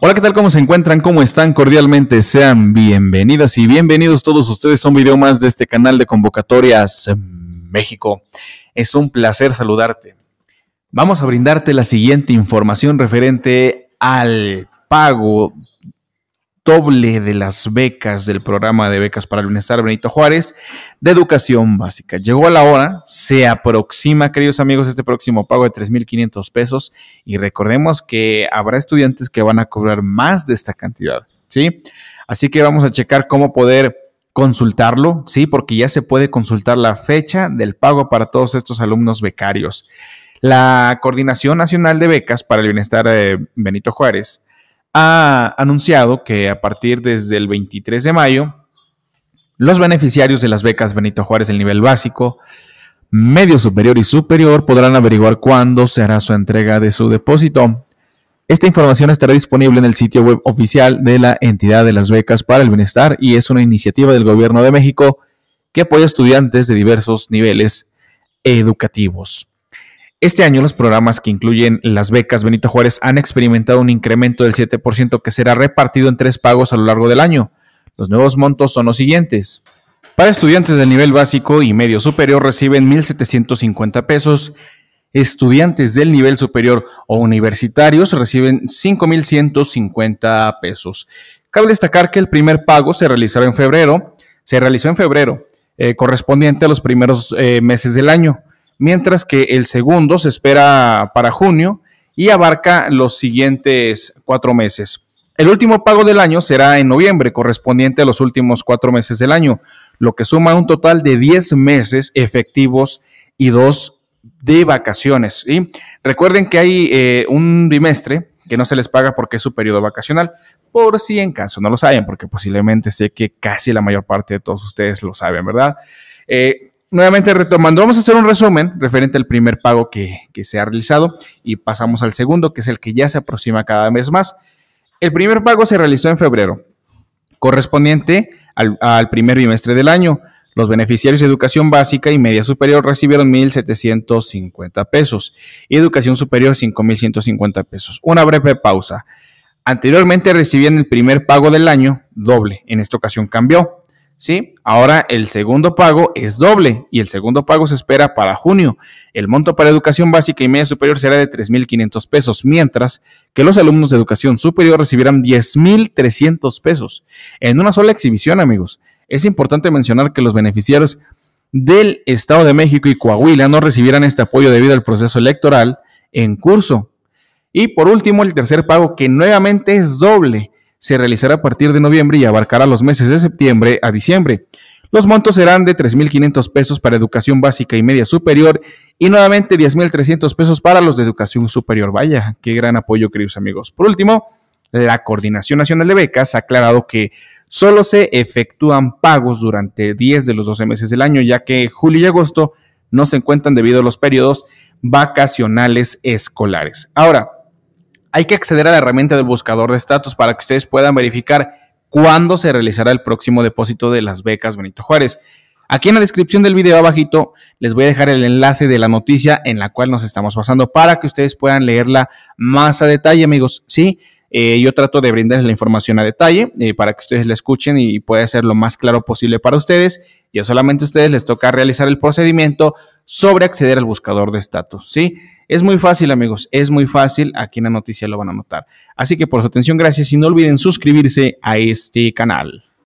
Hola, ¿qué tal? ¿Cómo se encuentran? ¿Cómo están? Cordialmente sean bienvenidas y bienvenidos todos ustedes son un video más de este canal de convocatorias México. Es un placer saludarte. Vamos a brindarte la siguiente información referente al pago doble de las becas del programa de becas para el bienestar Benito Juárez de educación básica. Llegó la hora, se aproxima, queridos amigos, este próximo pago de 3.500 pesos y recordemos que habrá estudiantes que van a cobrar más de esta cantidad, ¿sí? Así que vamos a checar cómo poder consultarlo, ¿sí? Porque ya se puede consultar la fecha del pago para todos estos alumnos becarios. La Coordinación Nacional de Becas para el Bienestar eh, Benito Juárez ha anunciado que a partir desde el 23 de mayo, los beneficiarios de las becas Benito Juárez del nivel básico, medio superior y superior podrán averiguar cuándo se hará su entrega de su depósito. Esta información estará disponible en el sitio web oficial de la entidad de las becas para el bienestar y es una iniciativa del Gobierno de México que apoya a estudiantes de diversos niveles educativos. Este año los programas que incluyen las becas Benito Juárez han experimentado un incremento del 7% que será repartido en tres pagos a lo largo del año. Los nuevos montos son los siguientes. Para estudiantes del nivel básico y medio superior reciben 1.750 pesos. Estudiantes del nivel superior o universitarios reciben 5.150 pesos. Cabe destacar que el primer pago se realizará en febrero. Se realizó en febrero, eh, correspondiente a los primeros eh, meses del año mientras que el segundo se espera para junio y abarca los siguientes cuatro meses. El último pago del año será en noviembre, correspondiente a los últimos cuatro meses del año, lo que suma un total de 10 meses efectivos y dos de vacaciones. Y Recuerden que hay eh, un bimestre que no se les paga porque es su periodo vacacional, por si en caso no lo saben, porque posiblemente sé que casi la mayor parte de todos ustedes lo saben, ¿verdad? Eh, nuevamente retomando, vamos a hacer un resumen referente al primer pago que, se ha realizado y pasamos al segundo, que es el que ya se aproxima cada vez más. El primer pago se realizó en febrero, correspondiente al, primer bimestre del año. Los beneficiarios de educación básica y media superior recibieron 1.750 pesos y educación superior 5.150 pesos. Una breve pausa. Anteriormente recibían el primer pago del año doble, en esta ocasión cambió ¿sí? Ahora el segundo pago es doble y el segundo pago se espera para junio. El monto para educación básica y media superior será de 3.500 pesos, mientras que los alumnos de educación superior recibirán 10.300 pesos en una sola exhibición, amigos. Es importante mencionar que los beneficiarios del Estado de México y Coahuila no recibirán este apoyo debido al proceso electoral en curso. Y por último, el tercer pago, que nuevamente es doble se realizará a partir de noviembre y abarcará los meses de septiembre a diciembre. Los montos serán de 3.500 pesos para educación básica y media superior y nuevamente 10.300 pesos para los de educación superior. Vaya, qué gran apoyo, queridos amigos. Por último, la Coordinación Nacional de Becas ha aclarado que solo se efectúan pagos durante 10 de los 12 meses del año, ya que julio y agosto no se encuentran debido a los periodos vacacionales escolares. Ahora, hay que acceder a la herramienta del buscador de estatus para que ustedes puedan verificar cuándo se realizará el próximo depósito de las becas Benito Juárez. Aquí en la descripción del video abajito les voy a dejar el enlace de la noticia en la cual nos estamos basando para que ustedes puedan leerla más a detalle, amigos. Sí, eh, yo trato de brindarles la información a detalle eh, para que ustedes la escuchen y pueda ser lo más claro posible para ustedes. Ya solamente a ustedes les toca realizar el procedimiento sobre acceder al buscador de estatus. ¿sí? Es muy fácil, amigos, es muy fácil. Aquí en la noticia lo van a notar. Así que por su atención, gracias y no olviden suscribirse a este canal.